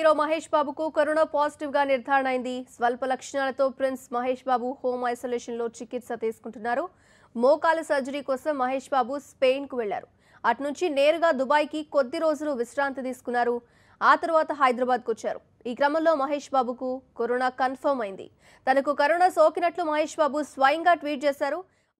hero Mahesh బాబుకు corona positive గా నిర్ధారణ అయింది స్వల్ప లక్షణాలతో prince Mahesh Babu home isolation లో చికిత్స తీసుకుంటున్నారు మోకాల సర్జరీ కోసం మహేష్ బాబు స్పెయిన్ కు వెళ్లారు అటు నుంచి నేరుగా దుబాయ్ కి కొద్ది రోజులు విశ్రాంతి తీసుకున్నారు ఆ తర్వాత హైదరాబాద్ కు వచ్చారు ఈ క్రమంలో మహేష్ బాబుకు కరోనా కన్ఫర్మ్ అయింది తనకు కరోనా సోకినట్లు మహేష్ బాబు స్వయంగా ట్వీట్ చేశారు